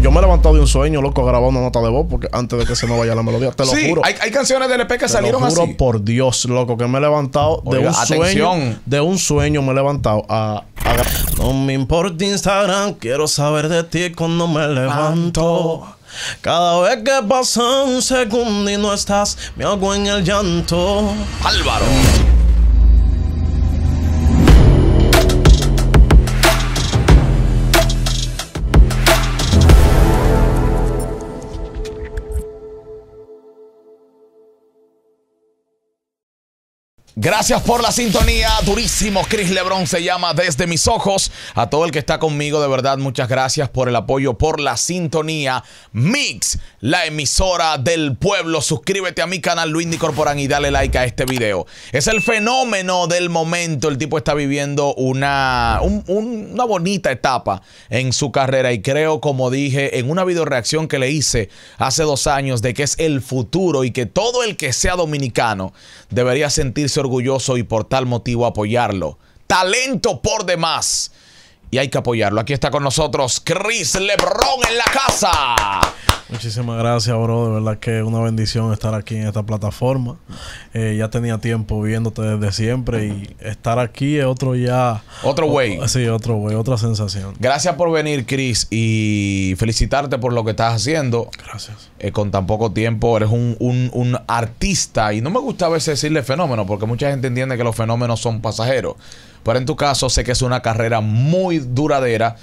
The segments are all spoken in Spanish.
Yo, me he levantado de un sueño, loco, grabando una nota de voz porque antes de que se me vaya la melodía. Te lo juro. Hay, hay canciones de EP que Te salieron lo juro por Dios, loco, que me he levantado de un sueño. De un sueño me he levantado a, a No me importa Instagram, quiero saber de ti cuando me levanto. Cada vez que pasa un segundo y no estás, me hago en el llanto. Álvaro. Gracias por la sintonía, durísimo. Chris Lebron se llama Desde mis ojos. A todo el que está conmigo, de verdad, muchas gracias por el apoyo, por la sintonía. Mix, la emisora del pueblo. Suscríbete a mi canal Luindy Corporan y dale like a este video. Es el fenómeno del momento. El tipo está viviendo una, una bonita etapa en su carrera y creo, como dije, en una videoreacción que le hice hace dos años de que es el futuro y que todo el que sea dominicano debería sentirse orgulloso y por tal motivo apoyarlo. Talento por demás y hay que apoyarlo. Aquí está con nosotros Chris Lebron en la casa. Muchísimas gracias, bro. De verdad que es una bendición estar aquí en esta plataforma. Eh, ya tenía tiempo viéndote desde siempre y estar aquí es otro ya. Otro güey. Sí, otro güey, otra sensación. Gracias por venir, Chris, y felicitarte por lo que estás haciendo. Gracias. Eh, con tan poco tiempo, eres un, artista y no me gusta a veces decirle fenómeno porque mucha gente entiende que los fenómenos son pasajeros. Pero en tu caso sé que es una carrera muy duradera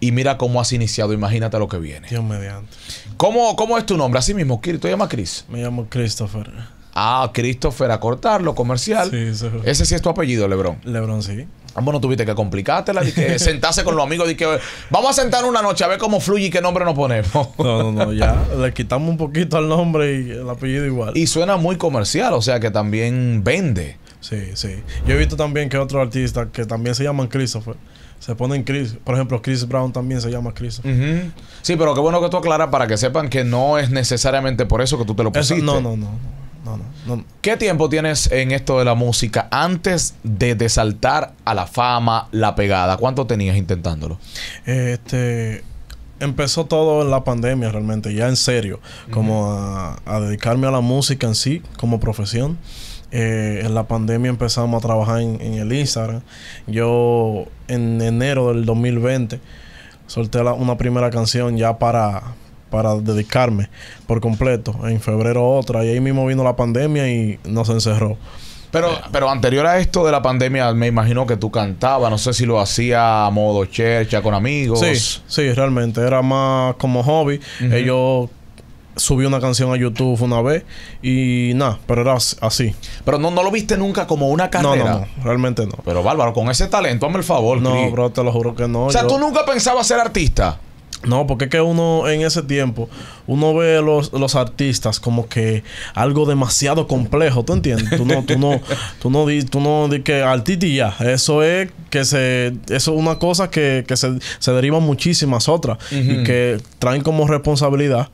y mira cómo has iniciado, imagínate lo que viene. Dios mediante. ¿Cómo, cómo es tu nombre? Así mismo, ¿tú te llamas Chris? Me llamo Christopher. Ah, Christopher, a cortarlo, comercial. Sí, sí. Ese sí es tu apellido, Lebron. Lebron, sí. Ah, bueno, tuviste que complicártela, la sentarse con los amigos, y que vamos a sentar una noche a ver cómo fluye y qué nombre nos ponemos. no, no, no, ya le quitamos un poquito al nombre y el apellido igual. Y suena muy comercial, o sea que también vende. Sí, sí. Yo he visto también que otros artistas que también se llaman Christopher. Se ponen Chris. Por ejemplo, Chris Brown también se llama Chris. Sí, pero qué bueno que tú aclaras para que sepan que no es necesariamente por eso que tú te lo pusiste. no, no, no, ¿Qué tiempo tienes en esto de la música antes de, desaltar a la fama, la pegada? ¿Cuánto tenías intentándolo? Este empezó todo en la pandemia realmente, ya en serio, como a, a, dedicarme a la música en sí, como profesión. Eh, en la pandemia empezamos a trabajar en, el Instagram. Yo en enero del 2020 solté una primera canción ya para, para dedicarme por completo. En febrero otra. Y ahí mismo vino la pandemia y nos encerró. Pero, eh, pero anterior a esto de la pandemia, me imagino que tú cantabas, no sé si lo hacía a modo chercha, con amigos. Sí, sí, realmente era más como hobby subí una canción a YouTube una vez y nada, pero era así. Pero no, no lo viste nunca como una carrera. No, no, no realmente no. Pero bárbaro, con ese talento, hazme el favor. No, bro, te lo juro que no. O sea, tú nunca pensabas ser artista. No, porque es que uno en ese tiempo, uno ve los, los artistas como que algo demasiado complejo, ¿tú entiendes? Tú no, tú no, tú no, tú no di que artista ya. Eso es que se, eso es una cosa que, que se, se deriva muchísimas otras y que traen como responsabilidad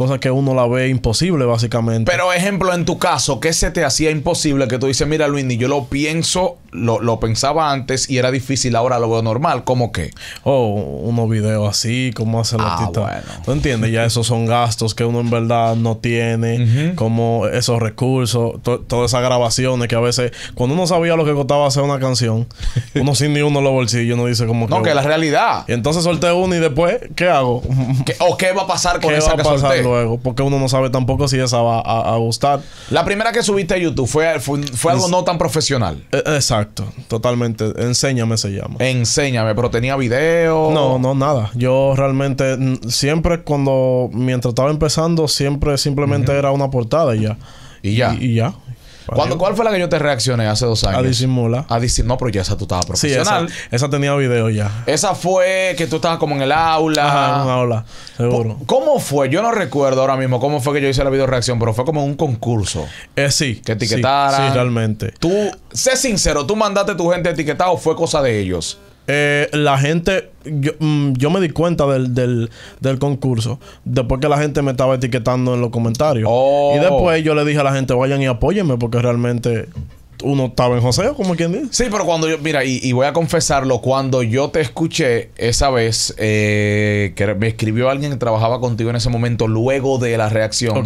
cosas que uno la ve imposible, básicamente. Pero, ejemplo, en tu caso, ¿qué se te hacía imposible que tú dices, mira, Luini, yo lo pienso lo, pensaba antes y era difícil, ahora lo veo normal. ¿Cómo que? Oh, unos videos así, como hace la ah, bueno. ¿Tú entiendes? Ya esos son gastos que uno en verdad no tiene, como esos recursos, todas esas grabaciones que a veces, cuando uno sabía lo que costaba hacer una canción, uno sin ni uno lo bolsillo bolsillos, uno dice como que. No, que la realidad. Y entonces solté uno y después, ¿qué hago? ¿O qué va a pasar con ¿Qué esa va a pasar luego? Porque uno no sabe tampoco si esa va a, gustar. La primera que subiste a YouTube fue, fue, algo no tan profesional. Exacto. Exacto, totalmente. Enséñame se llama. Enséñame, pero tenía video. No, no, nada. Yo realmente siempre cuando, mientras estaba empezando, siempre simplemente era una portada y ya. Y ya. y ya, ¿Cuál fue la que yo te reaccioné hace dos años? A disimula. A No, pero ya esa tú estabas profesional. Sí, esa, tenía video ya. Esa fue que tú estabas como en el aula. en aula, seguro. ¿Cómo fue? Yo no recuerdo ahora mismo cómo fue que yo hice la video reacción, pero fue como un concurso. Eh, sí. Que etiquetaran. Sí, realmente. Tú, sé sincero, ¿tú mandaste a tu gente etiquetada o fue cosa de ellos? eh, la gente, yo, mm, me di cuenta del, del, concurso después que la gente me estaba etiquetando en los comentarios. Y oh. después yo le dije a la gente, vayan y apóyenme porque realmente uno estaba en joseo, como quien dice. Sí, pero cuando yo, mira, y, voy a confesarlo, cuando yo te escuché esa vez, eh, que me escribió alguien que trabajaba contigo en ese momento, luego de la reacción.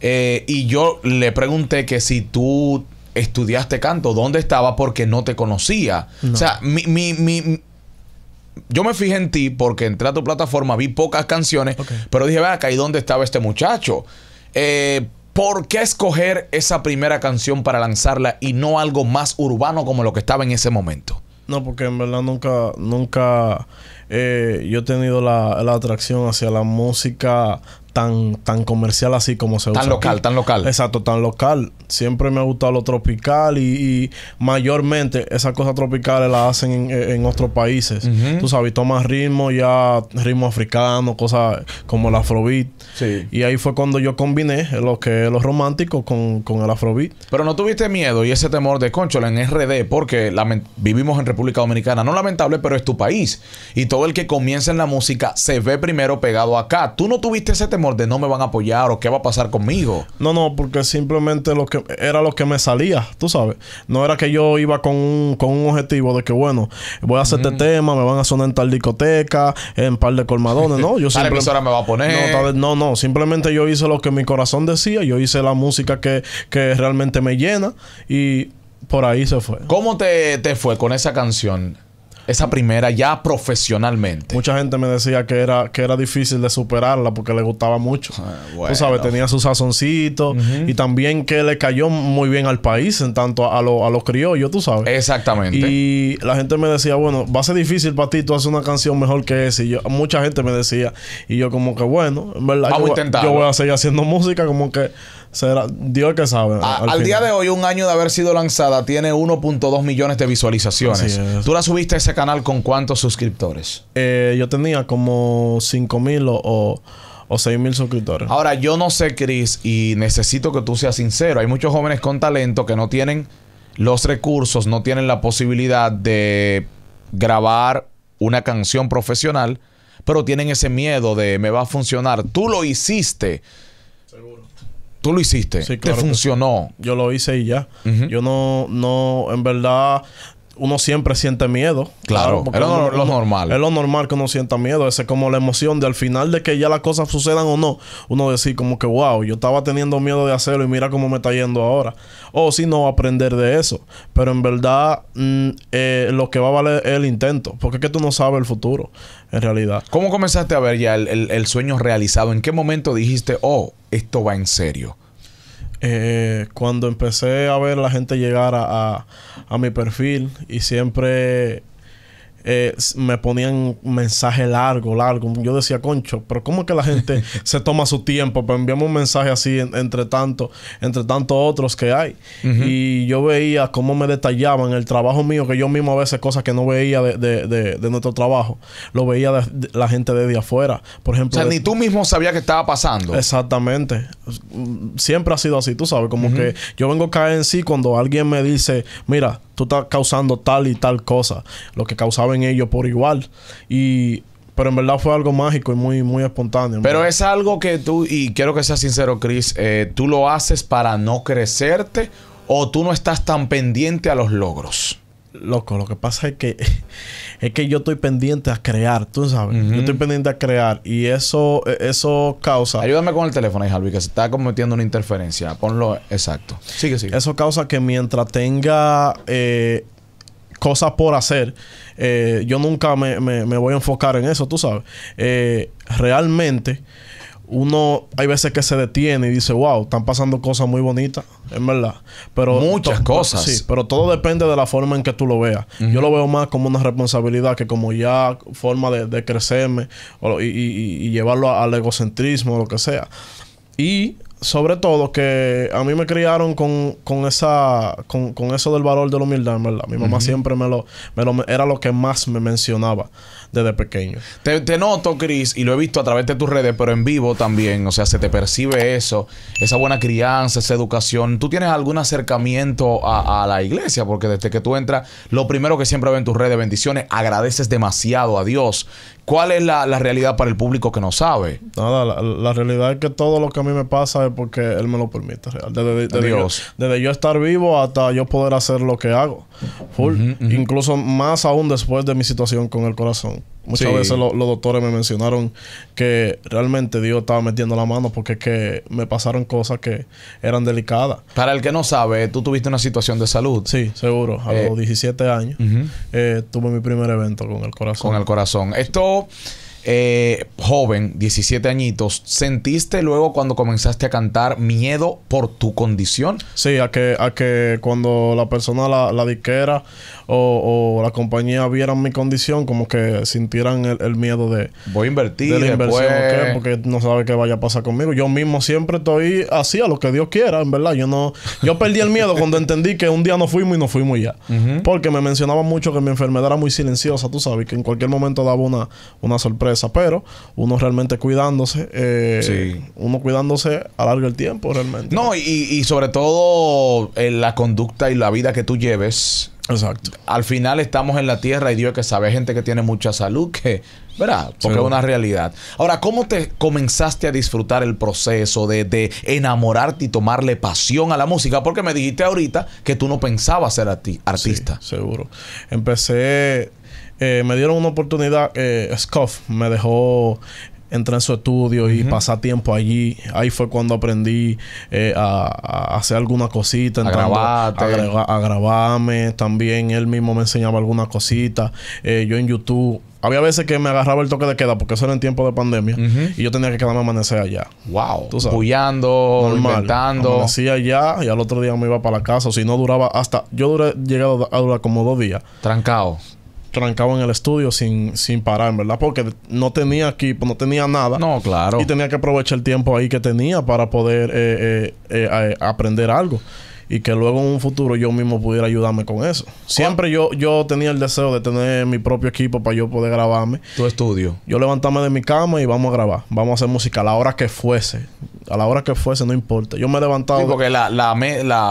Eh, y yo le pregunté que si tú estudiaste canto, dónde estaba porque no te conocía. O sea, mi, mi, mi, yo me fijé en ti porque entré a tu plataforma, vi pocas canciones, pero dije, vea, acá, ¿y dónde estaba este muchacho? Eh, ¿Por qué escoger esa primera canción para lanzarla y no algo más urbano como lo que estaba en ese momento? No, porque en verdad nunca, nunca eh, yo he tenido la, atracción hacia la música tan, tan comercial así como se usa. Tan local, tan local. Exacto, tan local. Siempre me ha gustado lo tropical y, mayormente esas cosas tropicales las hacen en, otros países. Tú sabes, tomas ritmo ya, ritmo africano, cosas como el afrobeat. Y ahí fue cuando yo combiné lo que los románticos romántico con, con el afrobeat. Pero no tuviste miedo y ese temor de conchola en RD porque vivimos en República Dominicana. No lamentable, pero es tu país. Y todo el que comienza en la música se ve primero pegado acá. Tú no tuviste ese temor de no me van a apoyar o qué va a pasar conmigo. No, no, porque simplemente lo que era lo que me salía, tú sabes. No era que yo iba con un, con un objetivo de que, bueno, voy a hacer este mm. tema, me van a sonar en tal discoteca, en par de colmadones, ¿no? Yo siempre ahora me va a poner. No, no, simplemente yo hice lo que mi corazón decía, yo hice la música que, que realmente me llena y por ahí se fue. ¿Cómo te, te fue con esa canción? esa primera ya profesionalmente? Mucha gente me decía que era, que era difícil de superarla porque le gustaba mucho. Ah, tú sabes, tenía su sazoncito y también que le cayó muy bien al país en tanto a, lo, a los criollos, tú sabes. Exactamente. Y la gente me decía, bueno, va a ser difícil para ti, tú haces una canción mejor que esa. Y yo, mucha gente me decía, y yo como que bueno, en verdad, yo voy a seguir haciendo música como que Dios que sabe. al, día de hoy, un año de haber sido lanzada, tiene 1.2 millones de visualizaciones. ¿Tú la subiste a ese canal con cuántos suscriptores? Eh, yo tenía como 5 mil o, o, mil suscriptores. Ahora, yo no sé, Chris, y necesito que tú seas sincero. Hay muchos jóvenes con talento que no tienen los recursos, no tienen la posibilidad de grabar una canción profesional, pero tienen ese miedo de me va a funcionar. Tú lo hiciste. Tú lo hiciste, sí, claro te funcionó. Yo lo hice y ya. Yo no, no, en verdad, uno siempre siente miedo. Claro, es lo, normal. Es lo normal que uno sienta miedo. Esa es como la emoción de al final de que ya las cosas sucedan o no. Uno decir como que, wow, yo estaba teniendo miedo de hacerlo y mira cómo me está yendo ahora. O si no, aprender de eso. Pero en verdad, mm, eh, lo que va a valer es el intento. Porque es que tú no sabes el futuro, en realidad. ¿Cómo comenzaste a ver ya el sueño realizado? ¿En qué momento dijiste, oh, esto va en serio? Eh, cuando empecé a ver la gente llegar a, mi perfil y siempre eh, me ponían mensaje largo, largo. Yo decía, concho, pero ¿cómo es que la gente se toma su tiempo para enviarme un mensaje así entre tanto, entre tantos otros que hay? Y yo veía cómo me detallaban el trabajo mío, que yo mismo a veces cosas que no veía de, nuestro trabajo, lo veía la gente desde afuera. Por ejemplo, o sea, ni tú mismo sabías que estaba pasando. Exactamente. Pues, mm, siempre ha sido así, tú sabes, como que yo vengo a caer en sí cuando alguien me dice, mira, tú estás causando tal y tal cosa, lo que causaban ellos por igual. Y pero en verdad fue algo mágico y muy, muy espontáneo. Pero es algo que tú, y quiero que seas sincero, Chris, eh, tú lo haces para no crecerte o tú no estás tan pendiente a los logros loco, lo que pasa es que es que yo estoy pendiente a crear, tú sabes. Yo estoy pendiente a crear y eso e-, eso causa Ayúdame con el teléfono, Javi. que se está cometiendo una interferencia. Ponlo exacto. que sí, Eso causa que mientras tenga eh, cosas por hacer, eh, yo nunca me, voy a enfocar en eso, tú sabes. Eh, realmente uno hay veces que se detiene y dice, wow, están pasando cosas muy bonitas, en verdad. Pero Muchas cosas. Sí, pero todo depende de la forma en que tú lo veas. Yo lo veo más como una responsabilidad que como ya forma de, crecerme y, y, llevarlo al egocentrismo o lo que sea. Y sobre todo que a mí me criaron con, esa con, eso del valor de la humildad, ¿verdad? Mi mamá siempre me lo, era lo que más me mencionaba desde pequeño. Te, noto, Cris, y lo he visto a través de tus redes, pero en vivo también, o sea, se te percibe eso, esa buena crianza, esa educación. ¿Tú tienes algún acercamiento a, la iglesia? Porque desde que tú entras, lo primero que siempre en tus redes, bendiciones, agradeces demasiado a Dios. ¿Cuál es la, realidad para el público que no sabe? Nada, la, realidad es que todo lo que a mí me pasa es porque él me lo permite. Desde, Dios. Yo, desde yo estar vivo hasta yo poder hacer lo que hago. Full. Incluso más aún después de mi situación con el corazón. Muchas veces los doctores me mencionaron que realmente Dios estaba metiendo la mano porque que me pasaron cosas que eran delicadas. Para el que no sabe, tú tuviste una situación de salud. Sí, seguro. A los 17 eh, años eh, tuve mi primer evento con el corazón. Con el corazón. Esto eh, joven, 17 añitos, ¿sentiste luego cuando comenzaste a cantar miedo por tu condición? Sí, a que, a que cuando la persona, la, la disquera o, la compañía vieran mi condición, como que sintieran el, miedo de... Voy a invertir. De la inversión, porque no sabe qué vaya a pasar conmigo. Yo mismo siempre estoy así, a lo que Dios quiera, en verdad. Yo no... Yo perdí el miedo cuando entendí que un día no fuimos y no fuimos ya. Porque me mencionaban mucho que mi enfermedad era muy silenciosa, tú sabes, que en cualquier momento daba una, una sorpresa pero uno realmente cuidándose, eh, uno cuidándose a largo el tiempo realmente. No, y, sobre todo en eh, la conducta y la vida que tú lleves. Exacto. Al final estamos en la tierra y Dios que sabe, gente que tiene mucha salud, que, ¿verdad? Porque es una realidad. Ahora, ¿cómo te comenzaste a disfrutar el proceso de, enamorarte y tomarle pasión a la música? Porque me dijiste ahorita que tú no pensabas ser ti artista. seguro. Empecé eh, me dieron una oportunidad. Eh, Scoff me dejó entrar en su estudio y pasar tiempo allí. Ahí fue cuando aprendí eh, a, hacer alguna cosita. a, grabarme. También él mismo me enseñaba alguna cositas. Eh, yo en YouTube. Había veces que me agarraba el toque de queda porque eso era en tiempo de pandemia y yo tenía que quedarme a amanecer allá. Wow. ¿Tú sabes? Bullando, Amanecía allá y al otro día me iba para la casa. O si no duraba hasta. Yo duré, llegado a durar como dos días. Trancado trancado en el estudio sin, sin parar, ¿verdad? Porque no tenía equipo, no tenía nada. No, claro. Y tenía que aprovechar el tiempo ahí que tenía para poder eh, eh, eh, aprender algo y que luego en un futuro yo mismo pudiera ayudarme con eso. Siempre yo, yo tenía el deseo de tener mi propio equipo para yo poder grabarme. Tu estudio. Yo levantarme de mi cama y vamos a grabar. Vamos a hacer música a la hora que fuese. A la hora que fuese, no importa. Yo me he levantado. porque la,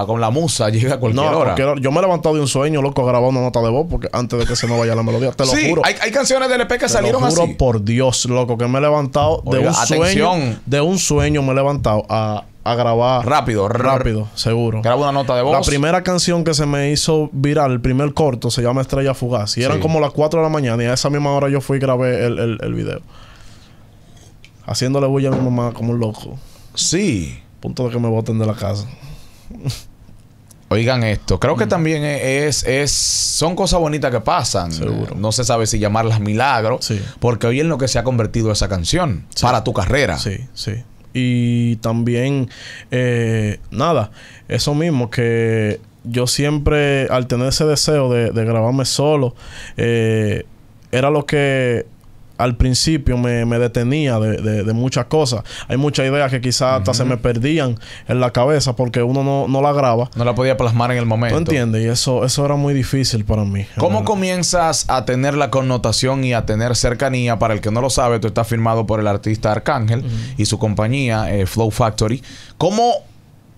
con la musa llega cualquier, hora. Yo me he levantado de un sueño, loco, a grabar una nota de voz porque antes de que se me vaya la melodía. Te lo juro. Hay, canciones del EP que salieron lo juro por Dios, loco, que me he levantado de un sueño. De un sueño me he levantado a a grabar. Rápido, rápido, seguro. Grabo una nota de voz. La primera canción que se me hizo viral, el primer corto, se llama Estrella Fugaz. Y eran como las 4 de la mañana y a esa misma hora yo fui y grabé el, el, video. Haciéndole bulla a mi mamá como un loco. Sí. Punto de que me boten de la casa. Oigan esto, creo que mm. también e-, es, es, son cosas bonitas que pasan. Seguro. No se sabe si llamarlas milagros, porque hoy en lo que se ha convertido esa canción para tu carrera. Sí, sí. Y también, eh, nada, eso mismo, que yo siempre, al tener ese deseo de, grabarme solo, eh, era lo que al principio me, detenía de, muchas cosas. Hay muchas ideas que quizás hasta se me perdían en la cabeza porque uno no, la graba. No la podía plasmar en el momento. ¿Tú entiendes? Y eso, eso era muy difícil para mí. ¿Cómo comienzas a tener la connotación y a tener cercanía? Para el que no lo sabe, tú estás firmado por el artista Arcángel y su compañía eh, Flow Factory. ¿Cómo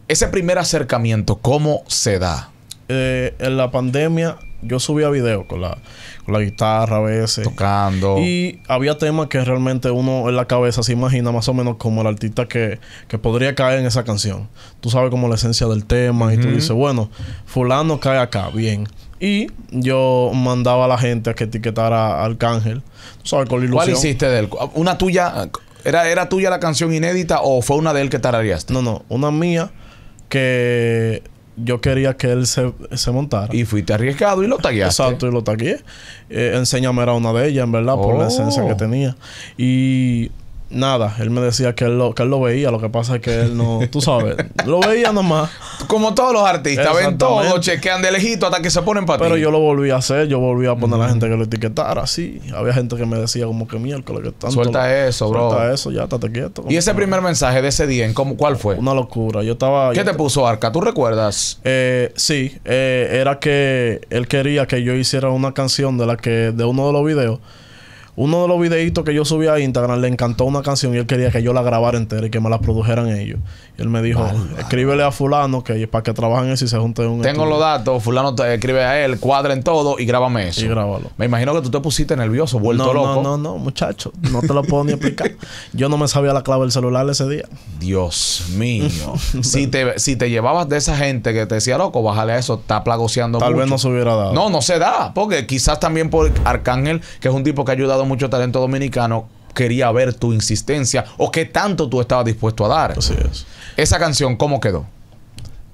ese primer acercamiento, cómo se da? Eh, en la pandemia yo subía videos con la, con la guitarra a veces. Tocando. Y había temas que realmente uno en la cabeza se imagina más o menos como el artista que, podría caer en esa canción. Tú sabes como la esencia del tema y tú dices, bueno, fulano cae acá, bien. Y yo mandaba a la gente a que etiquetara a Arcángel. sabes, con ilusión. ¿Cuál hiciste de él? ¿Una tuya? ¿Era, ¿Era tuya la canción inédita o fue una de él que tarareaste? No, no. Una mía que yo quería que él se, montara. Y fuiste arriesgado y lo tagueaste. Exacto, y lo tagué. Eh, enséñame era una de ellas, en verdad, por la esencia que oh. tenía. Y Nada, él me decía que él, lo, que él lo veía, lo que pasa es que él no, tú sabes, lo veía nomás. Como todos los artistas, ven todos, chequean de lejito hasta que se ponen para Pero yo lo volví a hacer, yo volví a poner a la gente que lo etiquetara, así. Había gente que me decía como que miércoles que tanto. Suelta eso, bro. Suelta eso, ya, estate quieto. ¿Y ese primer mensaje de ese día, ¿en cómo, cuál fue? Una locura, yo estaba... ¿Qué te puso Arca? ¿Tú recuerdas? Eh, sí, eh, era que él quería que yo hiciera una canción de la que, de uno de los videos uno de los videitos que yo subí a Instagram le encantó una canción y él quería que yo la grabara entera y que me la produjeran ellos. Y él me dijo, escríbele a fulano que es para que trabajen eso y se junten un Tengo los datos, fulano te escribe a él, cuadren todo y grábame eso. Y grábalo. Me imagino que tú te pusiste nervioso, vuelto loco. No, no, no, muchacho, no te lo puedo ni explicar. Yo no me sabía la clave del celular ese día. Dios mío. si, te, si te llevabas de esa gente que te decía, loco, bájale a eso, está plagoseando Tal vez no se hubiera dado. No, no se da, porque quizás también por Arcángel, que es un tipo que ha ayudado mucho talento dominicano quería ver tu insistencia o qué tanto tú estabas dispuesto a dar. Esa canción, ¿cómo quedó?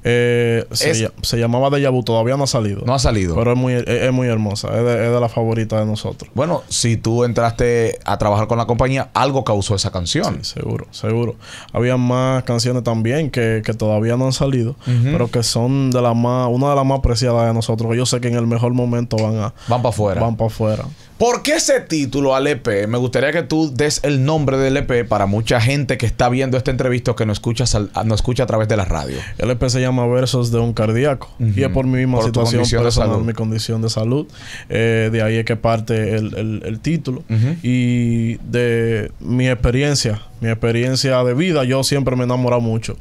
Eh, se, llamaba Deja Vu, todavía no ha salido. No ha salido. Pero es muy, e-, hermosa, es de, la favorita de nosotros. Bueno, si tú entraste a trabajar con la compañía, algo causó esa canción. seguro, seguro. Había más canciones también que, que todavía no han salido, pero que son de las más, una de las más preciadas de nosotros. Yo sé que en el mejor momento van a. Van para afuera. Van para afuera. ¿Por qué ese título al EP? Me gustaría que tú des el nombre del EP para mucha gente que está viendo esta entrevista que nos escucha, escucha a través de la radio. El EP se llama Versos de un cardíaco. Y es por mi misma situación personal, mi condición de salud. Eh, de ahí es que parte el, título. Y de mi experiencia, mi experiencia de vida, yo siempre me he enamorado mucho.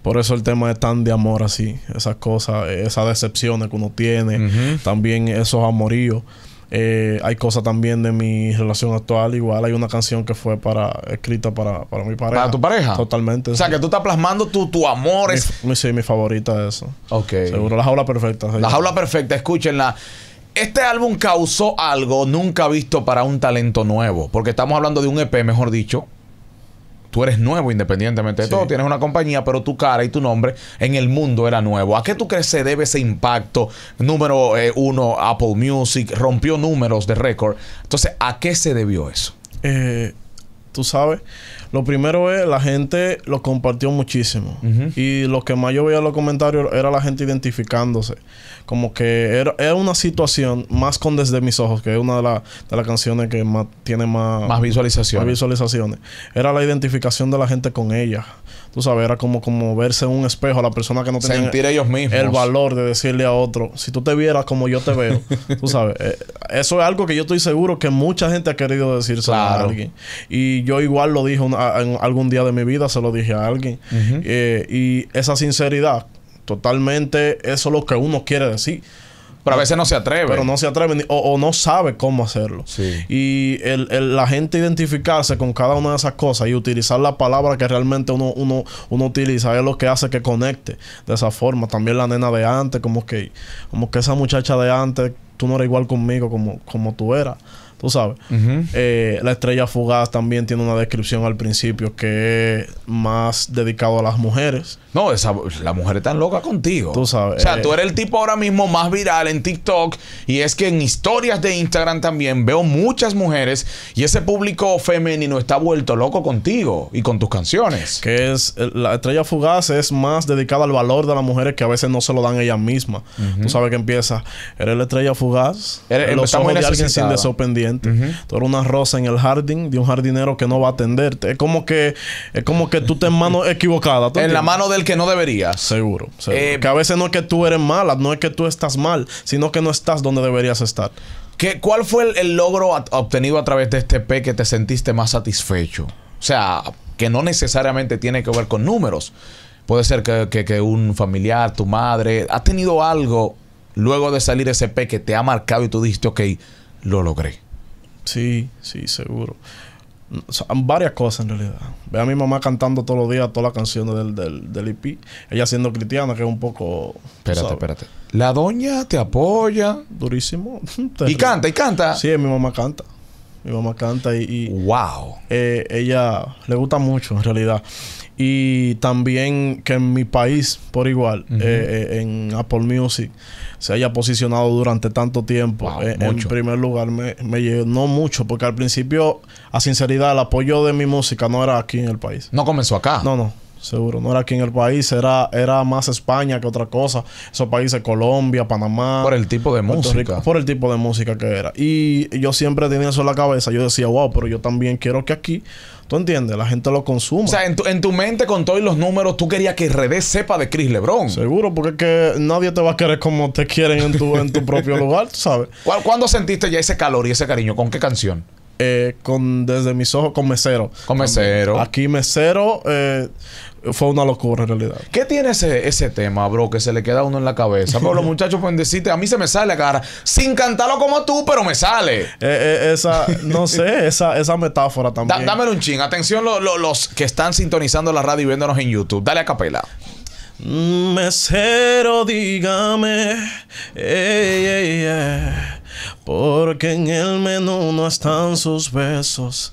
Por eso el tema es tan de amor así. Esas cosas, esas decepciones que uno tiene. También esos amoríos. Eh, hay cosas también de mi relación actual. Igual hay una canción que fue para escrita para, mi pareja. ¿Para tu pareja? Totalmente. O sea, que tú estás plasmando tu, amor. mi, sí, mi favorita es eso. Ok. Seguro, La Jaula Perfecta. La Jaula Perfecta, escúchenla. Este álbum causó algo nunca visto para un talento nuevo. Porque estamos hablando de un EP, mejor dicho, tú eres nuevo independientemente de todo. Tienes una compañía, pero tu cara y tu nombre en el mundo era nuevo. ¿A qué tú crees se debe ese impacto? Número eh, uno, Apple Music rompió números de récord. Entonces, ¿a qué se debió eso? Eh, tú sabes, lo primero es, la gente lo compartió muchísimo. Y lo que más yo veía en los comentarios era la gente identificándose. Como que era, una situación más con Desde Mis Ojos, que es una de, las... de las canciones que más, tiene más... Más visualizaciones. Más visualizaciones. Era la identificación de la gente con ella. Tú sabes, era como, como verse en un espejo a la persona que no tenía... Sentir ellos mismos. El valor de decirle a otro, si tú te vieras como yo te veo, tú sabes. Eh, eso es algo que yo estoy seguro que mucha gente ha querido decirse a alguien. Y yo igual lo dije una algún día de mi vida se lo dije a alguien. Eh, y esa sinceridad, totalmente, eso es lo que uno quiere decir. Pero a veces no se atreve. Pero no se atreve o, no sabe cómo hacerlo. Y la gente identificarse con cada una de esas cosas y utilizar la palabra que realmente uno, uno, uno utiliza es lo que hace que conecte de esa forma. También la nena de antes, como que, como que esa muchacha de antes, tú no eres igual conmigo como, como tú eras tú sabes. Eh, la estrella fugaz también tiene una descripción al principio que es más dedicado a las mujeres. No, esa, la mujer está loca contigo. Tú sabes. O sea, eh. tú eres el tipo ahora mismo más viral en TikTok. Y es que en historias de Instagram también veo muchas mujeres. Y ese público femenino está vuelto loco contigo y con tus canciones. Que es. Eh, la estrella fugaz es más dedicada al valor de las mujeres que a veces no se lo dan ellas mismas. Tú sabes que empieza. Eres la estrella fugaz. Eres, el ojos de alguien sin deseo pendiente. Tú eres una rosa en el jardín de un jardinero que no va a atenderte. Es como que, es como que tú te en mano equivocada. En la mano del que no deberías. Seguro. Eh, que a veces no es que tú eres mala, no es que tú estás mal, sino que no estás donde deberías estar. ¿Qué, ¿Cuál fue el, logro obtenido a través de este P que te sentiste más satisfecho? O sea, que no necesariamente tiene que ver con números. Puede ser que, que un familiar, tu madre, ha tenido algo luego de salir ese P que te ha marcado y tú dijiste, ok, lo logré. Sí, sí, seguro son varias cosas en realidad. Ve a mi mamá cantando todos los días todas las canciones del, del, del e Ella siendo cristiana, que es un poco. Espérate, espérate. La doña te apoya. Durísimo. y canta, y canta. Sí, mi mamá canta. Mi mamá canta y... ¡Wow! Eh, ella le gusta mucho, en realidad. Y también que en mi país, por igual, eh, eh, en Apple Music, se haya posicionado durante tanto tiempo. en primer lugar, me, me llenó mucho, porque al principio, a sinceridad, el apoyo de mi música no era aquí en el país. No comenzó acá. No, no. Seguro, no era aquí en el país, era, era más España que otra cosa. Esos países, Colombia, Panamá. Por el tipo de música. por el tipo de música que era. Y yo siempre tenía eso en la cabeza. Yo decía, wow, pero yo también quiero que aquí, tú entiendes, la gente lo consuma. O sea, en tu, mente, con todos los números, tú querías que Redé sepa de Chris Lebron. Seguro, porque es que nadie te va a querer como te quieren en tu, en tu propio lugar, tú sabes. ¿Cuándo sentiste ya ese calor y ese cariño? ¿Con qué canción? Eh, con Desde mis ojos, con Mesero. Con Mesero. Aquí Mesero. Eh, fue una locura en realidad. ¿Qué tiene ese, tema, bro, que se le queda a uno en la cabeza? los muchachos pueden decirte, a mí se me sale, cara, sin cantarlo como tú, pero me sale. Eh, eh, esa, no sé, esa, metáfora también. dámelo un ching. Atención los que están sintonizando la radio y viéndonos en YouTube. Dale a capela. Mesero, dígame, eh, porque en el menú no están sus besos.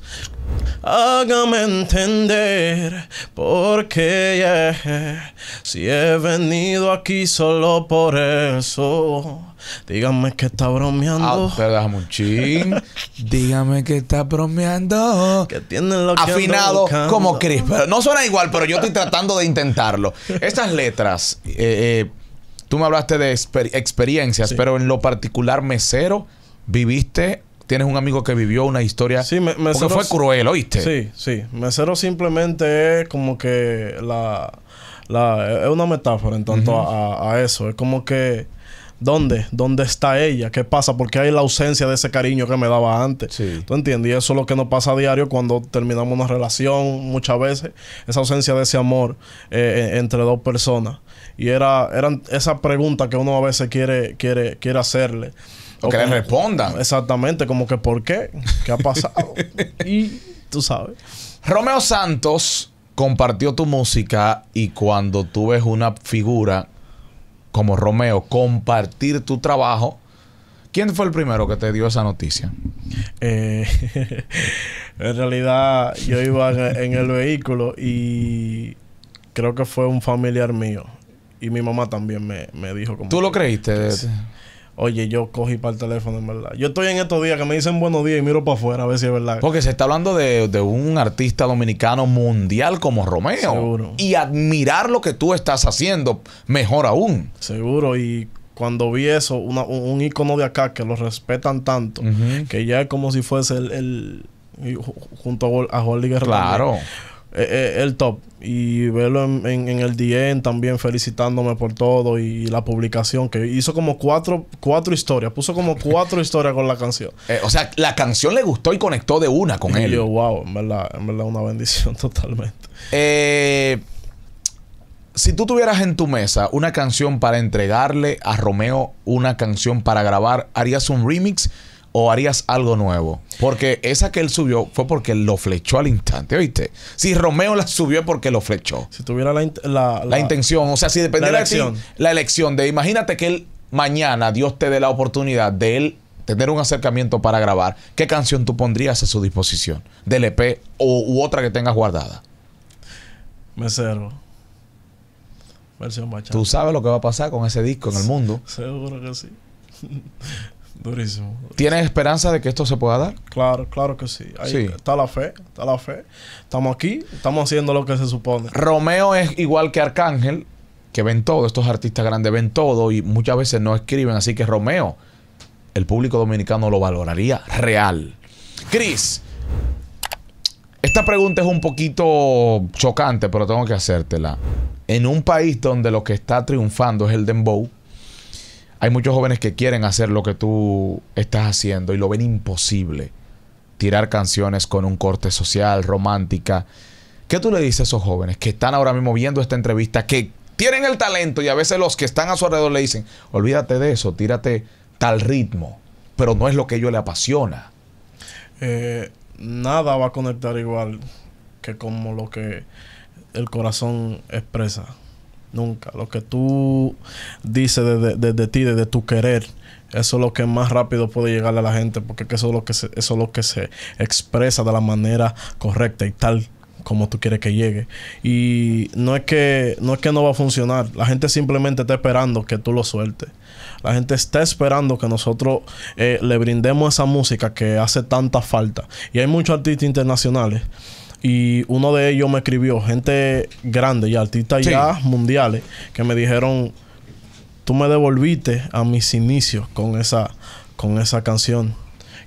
Hágame entender porque qué si he venido aquí solo por eso. Dígame que está bromeando. Ah, déjame un Dígame que está bromeando. Afinado como Chris. Pero no suena igual, pero yo estoy tratando de intentarlo. Estas letras, eh, eh, tú me hablaste de experiencias, pero en lo particular mesero, viviste tienes un amigo que vivió una historia sí, fue cruel, ¿oíste? Sí, sí. Mesero simplemente es como que la, la es una metáfora en tanto a, eso. Es como que ¿dónde? ¿Dónde está ella? ¿Qué pasa? Porque hay la ausencia de ese cariño que me daba antes. ¿Tú entiendes? Y eso es lo que nos pasa a diario cuando terminamos una relación, muchas veces, esa ausencia de ese amor eh, entre dos personas. Y era, eran esas preguntas que uno a veces quiere, quiere, quiere hacerle que le respondan. Exactamente, como que ¿por qué? ¿Qué ha pasado? y tú sabes. Romeo Santos compartió tu música y cuando tú ves una figura como Romeo compartir tu trabajo, ¿quién fue el primero que te dio esa noticia? Eh, en realidad yo iba en el vehículo y creo que fue un familiar mío y mi mamá también me, dijo como... ¿Tú lo creíste? Oye, yo cogí para el teléfono, en verdad. Yo estoy en estos días que me dicen buenos días y miro para afuera a ver si es verdad. Porque se está hablando de, un artista dominicano mundial como Romeo. Seguro. Y admirar lo que tú estás haciendo, mejor aún. Seguro, y cuando vi eso, un, un, icono de acá que lo respetan tanto, que ya es como si fuese el. junto a, a Jordi Guerrero. Claro. Eh, eh, el top. Y verlo en, el DN también felicitándome por todo y la publicación que hizo como cuatro, cuatro historias. Puso como cuatro historias con la canción. Eh, o sea, la canción le gustó y conectó de una con y él. yo, wow, en verdad, en verdad una bendición totalmente. Eh, si tú tuvieras en tu mesa una canción para entregarle a Romeo, una canción para grabar, ¿harías un remix? o harías algo nuevo? Porque esa que él subió fue porque lo flechó al instante, ¿oíste? Si Romeo la subió es porque lo flechó. Si tuviera la, la, intención, o sea, si dependiera la elección. de la elección de imagínate que él mañana Dios te dé la oportunidad de él tener un acercamiento para grabar, ¿qué canción tú pondrías a su disposición? Del EP o, u otra que tengas guardada. Mesero. Versión bachata. Tú sabes lo que va a pasar con ese disco en el mundo. Seguro que sí. Durísimo. ¿Tienes esperanza de que esto se pueda dar? Claro, claro que sí. Ahí está la fe, está la fe. Estamos aquí, estamos haciendo lo que se supone. Romeo es igual que Arcángel, que ven todo, estos artistas grandes ven todo y muchas veces no escriben, así que Romeo, el público dominicano lo valoraría real. Cris, esta pregunta es un poquito chocante, pero tengo que hacértela. En un país donde lo que está triunfando es el dembow, hay muchos jóvenes que quieren hacer lo que tú estás haciendo y lo ven imposible. Tirar canciones con un corte social, romántica. ¿Qué tú le dices a esos jóvenes que están ahora mismo viendo esta entrevista, que tienen el talento y a veces los que están a su alrededor le dicen, olvídate de eso, tírate tal ritmo, pero no es lo que a ellos le apasiona? Eh, nada va a conectar igual que como lo que el corazón expresa. Nunca. Lo que tú dices desde, de, ti, desde tu querer, eso es lo que más rápido puede llegarle a la gente, porque eso es lo que se, eso es lo que se expresa de la manera correcta y tal como tú quieres que llegue. Y no es que no es que no va a funcionar. La gente simplemente está esperando que tú lo sueltes. La gente está esperando que nosotros eh, le brindemos esa música que hace tanta falta. Y hay muchos artistas internacionales y uno de ellos me escribió, gente grande y artistas ya mundiales, que me dijeron, tú me devolviste a mis inicios con esa, con esa canción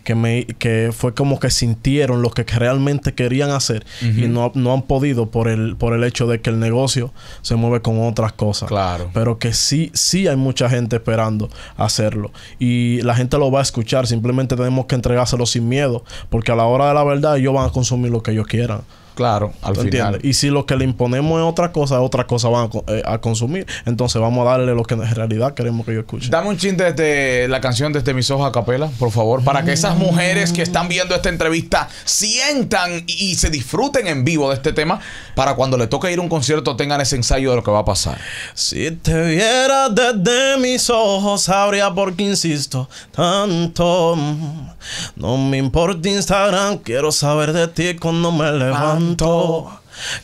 que, me, que fue como que sintieron lo que realmente querían hacer y no, no, han podido por el, por el hecho de que el negocio se mueve con otras cosas. Claro. Pero que sí, sí hay mucha gente esperando hacerlo. Y la gente lo va a escuchar. Simplemente tenemos que entregárselo sin miedo. Porque a la hora de la verdad ellos van a consumir lo que ellos quieran. Claro, al final. Y si lo que le imponemos es otra cosa, otra cosa van a, eh, consumir. Entonces vamos a darle lo que en realidad queremos que yo escuche. Dame un chin desde la canción desde este mis ojos a capela, por favor, para que esas mujeres que están viendo esta entrevista sientan y, se disfruten en vivo de este tema para cuando le toque ir a un concierto tengan ese ensayo de lo que va a pasar. Si te viera desde mis ojos, sabría por qué insisto tanto. No me importa Instagram, quiero saber de ti cuando me levanto. Ah,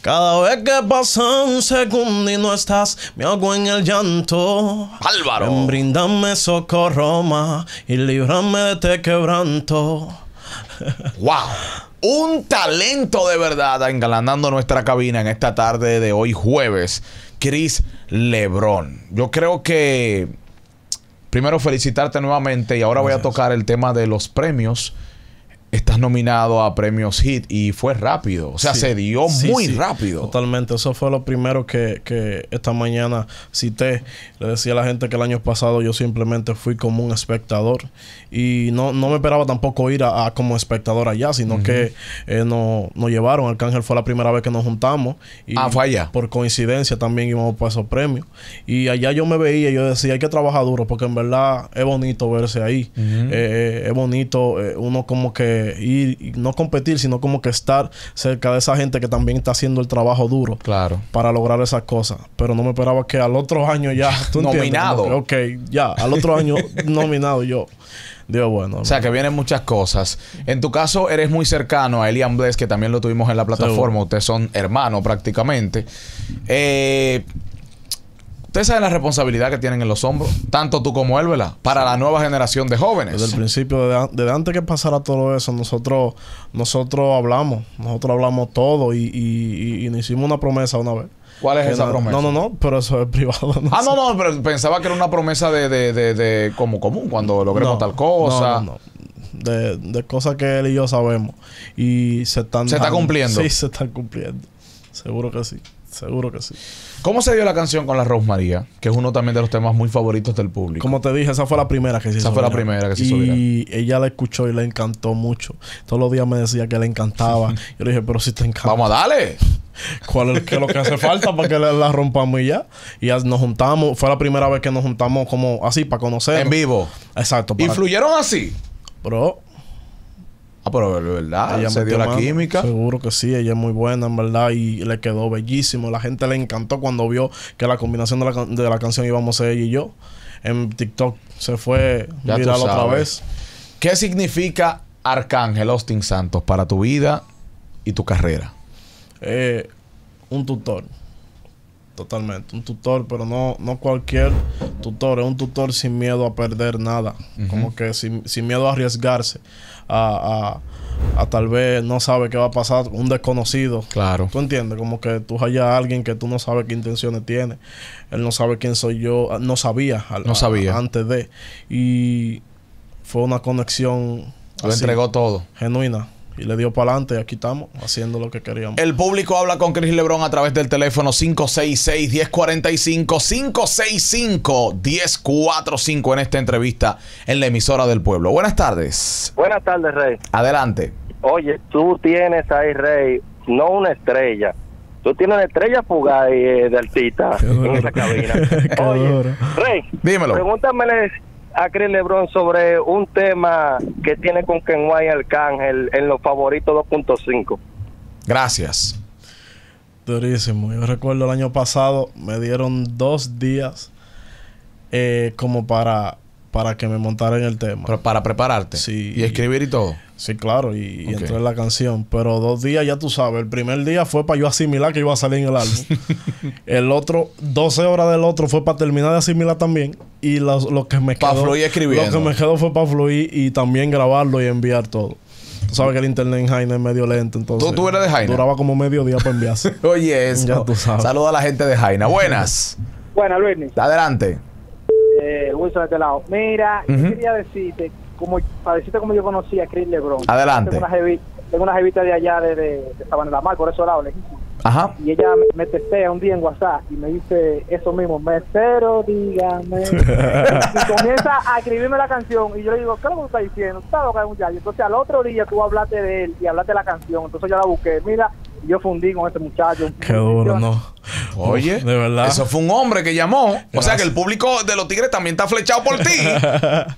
cada vez que pasa un segundo y no estás, me hago en el llanto. Álvaro. Ven, brindame socorro roma y líbrame de este quebranto. ¡Wow! Un talento de verdad engalanando nuestra cabina en esta tarde de hoy jueves. Chris Lebron. Yo creo que primero felicitarte nuevamente y ahora voy a tocar el tema de los premios estás nominado a premios HIT y fue rápido. O sea, se dio muy rápido. Totalmente. Eso fue lo primero que, que, esta mañana cité. Le decía a la gente que el año pasado yo simplemente fui como un espectador. Y no, no me esperaba tampoco ir a, como espectador allá, sino que eh, nos llevaron. Arcángel fue la primera vez que nos juntamos. Y ah, Por coincidencia también íbamos para esos premios. Y allá yo me veía y yo decía, hay que trabajar duro, porque en verdad es bonito verse ahí. Eh, eh, es bonito uno como que y no competir, sino como que estar cerca de esa gente que también está haciendo el trabajo duro. Claro. Para lograr esas cosas. Pero no me esperaba que al otro año ya. nominado. ok, ya. Al otro año nominado yo. Dios bueno. O sea, que vienen muchas cosas. En tu caso, eres muy cercano a Elian Bless, que también lo tuvimos en la plataforma. Ustedes son hermanos prácticamente. Eh, Ustedes saben la responsabilidad que tienen en los hombros, tanto tú como él, ¿verdad? Para la nueva generación de jóvenes. Desde el principio, desde, antes que pasara todo eso, nosotros, nosotros hablamos, nosotros hablamos todo y, y, hicimos una promesa una vez. ¿Cuál es esa promesa? No, no, no, pero eso es privado. ah, no, no, pero pensaba que era una promesa de, de, de, como común, cuando logremos tal cosa. No, no, De, de cosas que él y yo sabemos. Y se están. Se está cumpliendo. Sí, se están cumpliendo. Seguro que sí. Seguro que sí. ¿Cómo se dio la canción con la Rose María? Que es uno también de los temas muy favoritos del público. Como te dije, esa fue la primera que se hizo. Esa fue la primera que se hizo. Y ella la escuchó y le encantó mucho. Todos los días me decía que le encantaba. Yo le dije, pero si te encanta. Vamos a darle. ¿Cuál es lo que hace falta para que la, rompamos y ya? Y nos juntamos. Fue la primera vez que nos juntamos como así para conocer. En vivo. Exacto. ¿Influyeron así? Bro, Ah, pero verdad, ella se dio la química. Seguro que sí, ella es muy buena, en verdad, y le quedó bellísimo. La gente le encantó cuando vio que la combinación de la, canción íbamos a ella y yo. En TikTok se fue a viral otra vez. ¿Qué significa Arcángel Austin Santos para tu vida y tu carrera? Eh, un tutor. Totalmente. Un tutor, pero no, no cualquier tutor. Es un tutor sin miedo a perder nada. Como que sin miedo a arriesgarse a, tal vez no sabe qué va a pasar, un desconocido. Claro. ¿Tú entiendes? Como que tú hallas a alguien que tú no sabes qué intenciones tiene. Él no sabe quién soy yo, ah, no sabía. no sabía. antes de. Y fue una conexión. Lo entregó todo. Genuina y le dio para adelante y aquí estamos haciendo lo que queríamos. El público habla con Chris Lebron a través del teléfono 566-1045, 565-1045 en esta entrevista en la emisora del pueblo. Buenas tardes. Buenas tardes, Rey. Adelante. Oye, tú tienes ahí, Rey, no una estrella. Tú tienes una estrella fugaz y eh, de en esa cabina. Oye, Rey, dímelo. Pregúntamele a Chris Lebron sobre un tema que tiene con Kenway Arcángel en los favoritos 2.5. Gracias. Durísimo. Yo recuerdo el año pasado me dieron dos días eh, como para, para que me montaran el tema. para prepararte. Y escribir y todo. Sí, claro, y, entró entré en la canción. Pero dos días, ya tú sabes, el primer día fue para yo asimilar que iba a salir en el álbum. el otro, 12 horas del otro fue para terminar de asimilar también. Y lo, que me quedó... Lo que me quedó fue para fluir y también grabarlo y enviar todo. Tú sabes que el internet en Jaina es medio lento, entonces... ¿Tú, eres de Jaina? Duraba como medio día para enviarse. Oye, eso. Saluda a la gente de Jaina. Buenas. Buenas, Luis. Adelante. Eh, de este lado. Mira, quería decirte como, para como yo conocí a Chris Lebron. Adelante. Tengo una, jevita, de allá, de, estaban en la Mar, por eso la hablé. Ajá. Y ella me, testea un día en WhatsApp y me dice eso mismo, mesero, dígame. y comienza a escribirme la canción y yo le digo, ¿qué es lo que tú estás diciendo? loca Entonces al otro día tú hablaste de él y hablaste de la canción. Entonces yo la busqué, mira, yo fundí con este muchacho. Qué duro, no. Oye, de verdad. Eso fue un hombre que llamó. O sea que el público de los Tigres también está flechado por ti.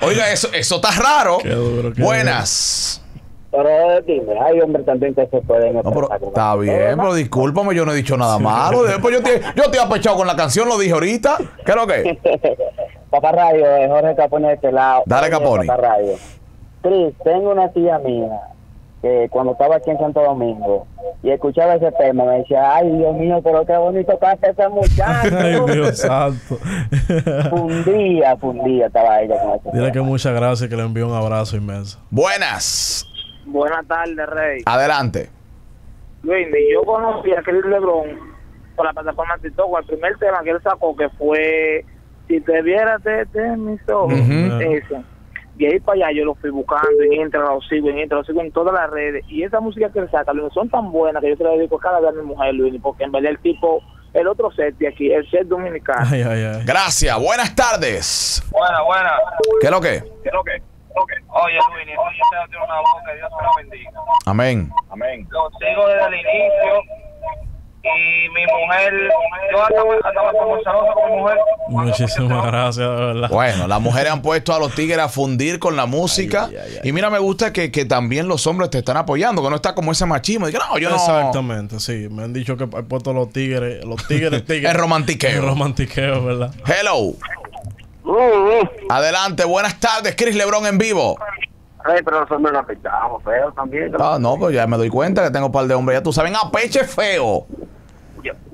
Oiga, eso, eso está raro. Qué duro, Buenas. Pero eh, dime, hay hombres también que se pueden. No, está bien, pero, discúlpame, yo no he dicho nada malo. yo te, yo te he apechado con la canción, lo dije ahorita. ¿Qué es lo que? papá Radio, eh, Jorge Caponi de este lado. Dale, Caponi Papá Radio. Cris, tengo una tía mía que cuando estaba aquí en Santo Domingo y escuchaba ese tema, me decía, ay Dios mío, pero qué bonito canta ese muchacho. ay Dios santo. fundía, fundía estaba ella con ese Dile que muchas gracias, que le envío un abrazo inmenso. Buenas. Buenas tardes, Rey. Adelante. Luis, yo conocí a Chris Lebron por la plataforma TikTok, el primer tema que él sacó que fue Si te vieras de, de mis ojos, uh de ahí para allá yo lo fui buscando y entra, lo sigo, en entra, lo sigo en todas las redes. Y esa música que se saca, Luis, son tan buenas que yo te la dedico cada vez a mi mujer, Luis, porque en verdad el tipo, el otro set de aquí, el set dominicano. Gracias, buenas tardes. Buenas, buenas. ¿Qué es lo que? ¿Qué es lo que? Okay. Oye, Luis, oye, usted tiene una que Dios te la bendiga. Amén. Amén. Lo sigo desde el inicio y mi mujer, yo mujer. Muchísimas gracias, de verdad. Bueno, las mujeres han puesto a los tigres a fundir con la música. y mira, me gusta que, también los hombres te están apoyando, que no está como ese machismo. Exactamente, sí. Me han dicho que he puesto a los tigres, los tigres, tigres. El romantiqueo. romantiqueo, ¿verdad? Hello. Adelante, buenas tardes, Chris Lebron en vivo. Ay, pero los hombres no feo también. Ah, no, pues ya me doy cuenta que tengo un par de hombres. Ya tú saben, peche feo.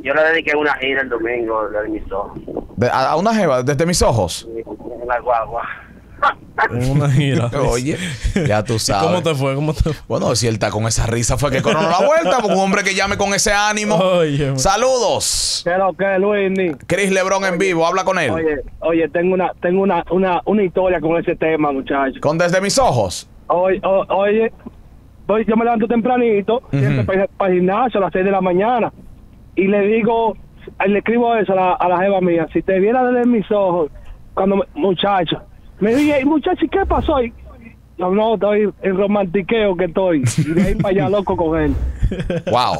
Yo le dediqué una gira el domingo, desde mis ojos. a, una jeva, desde mis ojos. En la guagua. Una gira. Oye, ya tú sabes. ¿Cómo te fue? ¿Cómo te Bueno, si él está con esa risa fue que coronó la vuelta, un hombre que llame con ese ánimo. Oye, Saludos. lo que Luis. Chris Lebron en vivo, habla con él. Oye, oye, tengo una, tengo una, una, una historia con ese tema, muchachos. Con desde mis ojos. Oye, oye, yo me levanto tempranito, siempre para, el gimnasio a las 6 de la mañana y le digo, le escribo eso a la, a jeva mía, si te viera desde mis ojos, cuando me, muchacho, me dije, muchacho, ¿qué pasó? Y no, estoy en romantiqueo que estoy. Y de ahí para allá loco con él. Wow.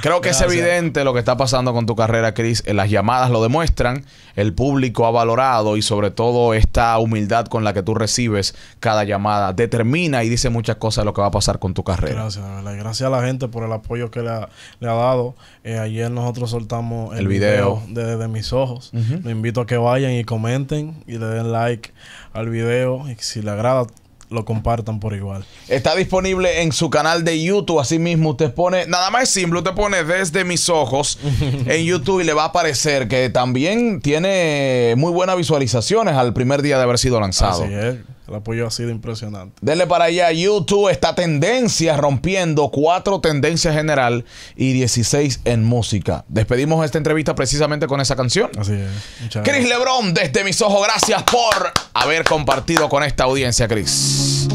Creo que es evidente lo que está pasando con tu carrera, Chris. Eh, las llamadas lo demuestran. El público ha valorado y sobre todo esta humildad con la que tú recibes cada llamada determina y dice muchas cosas de lo que va a pasar con tu carrera. Gracias. Gracias a la gente por el apoyo que le ha, dado. Eh, ayer nosotros soltamos el, video, desde mis ojos. Le invito a que vayan y comenten y le den like al video. Y si le agrada lo compartan por igual. Está disponible en su canal de YouTube. Así mismo, usted pone, nada más es simple, usted pone desde mis ojos en YouTube y le va a aparecer que también tiene muy buenas visualizaciones al primer día de haber sido lanzado. Así es. El apoyo ha sido impresionante. Denle para allá YouTube, esta tendencia rompiendo cuatro tendencias general y 16 en música. Despedimos esta entrevista precisamente con esa canción. Así es. Chris Lebron, desde mis ojos, gracias por haber compartido con esta audiencia, Chris.